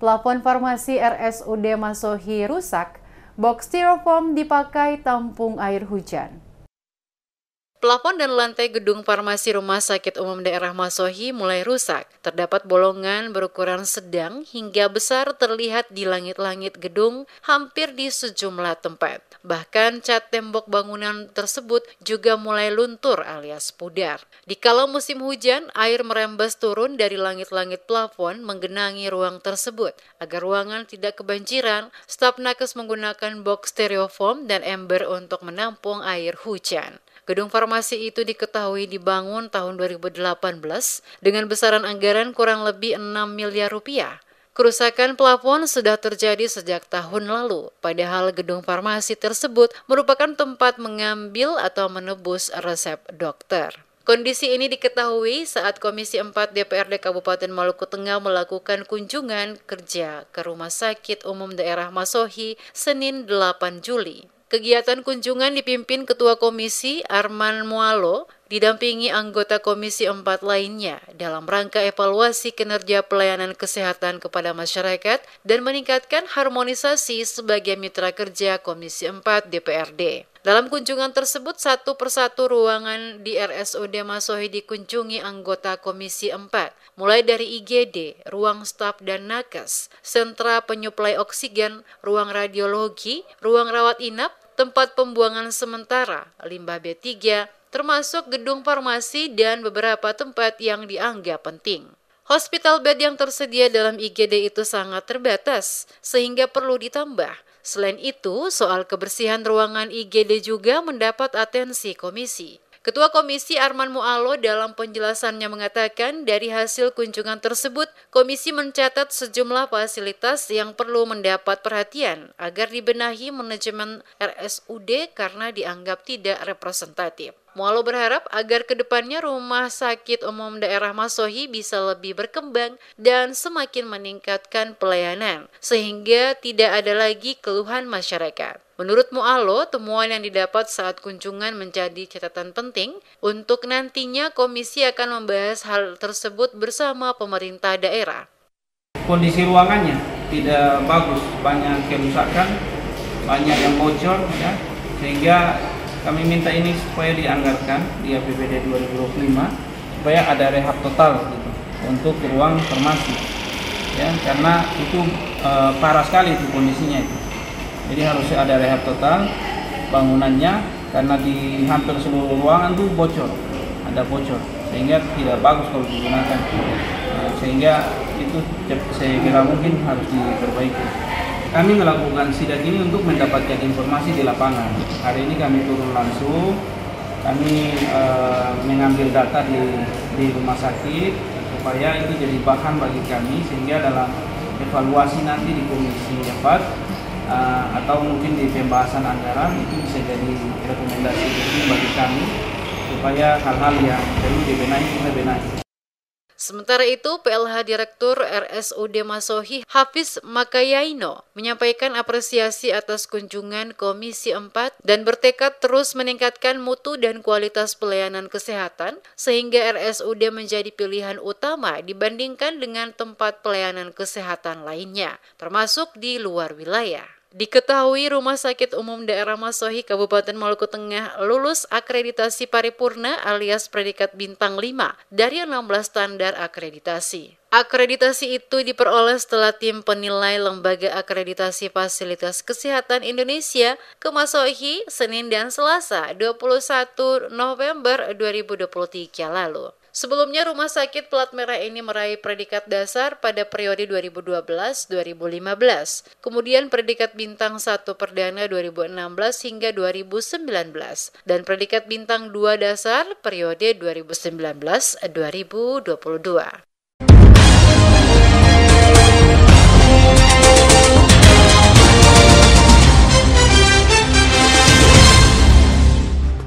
Plafon farmasi RSUD Masohi rusak, box styrofoam dipakai tampung air hujan. Plafon dan lantai gedung farmasi Rumah Sakit Umum Daerah Masohi mulai rusak. Terdapat bolongan berukuran sedang hingga besar terlihat di langit-langit gedung hampir di sejumlah tempat. Bahkan cat tembok bangunan tersebut juga mulai luntur alias pudar. Di kalau musim hujan, air merembes turun dari langit-langit plafon menggenangi ruang tersebut. Agar ruangan tidak kebanjiran, staf nakes menggunakan box stereofoam dan ember untuk menampung air hujan. Gedung farmasi itu diketahui dibangun tahun 2018 dengan besaran anggaran kurang lebih 6 miliar rupiah. Kerusakan plafon sudah terjadi sejak tahun lalu, padahal gedung farmasi tersebut merupakan tempat mengambil atau menebus resep dokter. Kondisi ini diketahui saat Komisi 4 DPRD Kabupaten Maluku Tengah melakukan kunjungan kerja ke Rumah Sakit Umum Daerah Masohi Senin 8 Juli. Kegiatan kunjungan dipimpin Ketua Komisi Arman Mualo didampingi anggota Komisi 4 lainnya dalam rangka evaluasi kinerja pelayanan kesehatan kepada masyarakat dan meningkatkan harmonisasi sebagai mitra kerja Komisi 4 DPRD. Dalam kunjungan tersebut, satu persatu ruangan di RSUD Masohi dikunjungi anggota Komisi 4, mulai dari IGD, ruang staf dan nakes, sentra penyuplai oksigen, ruang radiologi, ruang rawat inap, tempat pembuangan sementara, limbah B3, termasuk gedung farmasi dan beberapa tempat yang dianggap penting. Hospital bed yang tersedia dalam IGD itu sangat terbatas, sehingga perlu ditambah. Selain itu, soal kebersihan ruangan IGD juga mendapat atensi komisi. Ketua Komisi Arman Mualo dalam penjelasannya mengatakan dari hasil kunjungan tersebut, Komisi mencatat sejumlah fasilitas yang perlu mendapat perhatian agar dibenahi manajemen RSUD karena dianggap tidak representatif. Mualo berharap agar kedepannya Rumah Sakit Umum Daerah Masohi bisa lebih berkembang dan semakin meningkatkan pelayanan, sehingga tidak ada lagi keluhan masyarakat. Menurut Mualo, temuan yang didapat saat kunjungan menjadi catatan penting untuk nantinya komisi akan membahas hal tersebut bersama pemerintah daerah. Kondisi ruangannya tidak bagus, banyak kerusakan, banyak yang bocor, ya, sehingga kami minta ini supaya dianggarkan di APBD 2025 supaya ada rehab total gitu untuk ruang farmasi ya karena itu e, parah sekali itu kondisinya itu jadi harusnya ada rehab total bangunannya karena di hampir seluruh ruangan tuh bocor ada bocor sehingga tidak bagus kalau digunakan nah, sehingga itu saya kira mungkin harus diperbaiki. Kami melakukan sidak ini untuk mendapatkan informasi di lapangan. Hari ini kami turun langsung, kami e, mengambil data di, di rumah sakit supaya itu jadi bahan bagi kami sehingga dalam evaluasi nanti di komisi empat e, atau mungkin di pembahasan anggaran itu bisa jadi rekomendasi bagi kami supaya hal-hal yang perlu dibenahi kita benahi. Sementara itu, PLH Direktur RSUD Masohi Hafiz Makayaino menyampaikan apresiasi atas kunjungan Komisi 4 dan bertekad terus meningkatkan mutu dan kualitas pelayanan kesehatan sehingga RSUD menjadi pilihan utama dibandingkan dengan tempat pelayanan kesehatan lainnya, termasuk di luar wilayah. Diketahui Rumah Sakit Umum Daerah Masohi Kabupaten Maluku Tengah lulus akreditasi paripurna alias predikat bintang 5 dari 16 standar akreditasi. Akreditasi itu diperoleh setelah tim penilai Lembaga Akreditasi Fasilitas Kesehatan Indonesia ke Masohi Senin dan Selasa 21 November 2023 lalu. Sebelumnya rumah sakit pelat merah ini meraih predikat dasar pada periode 2012-2015, kemudian predikat bintang 1 perdana 2016 hingga 2019, dan predikat bintang 2 dasar periode 2019-2022.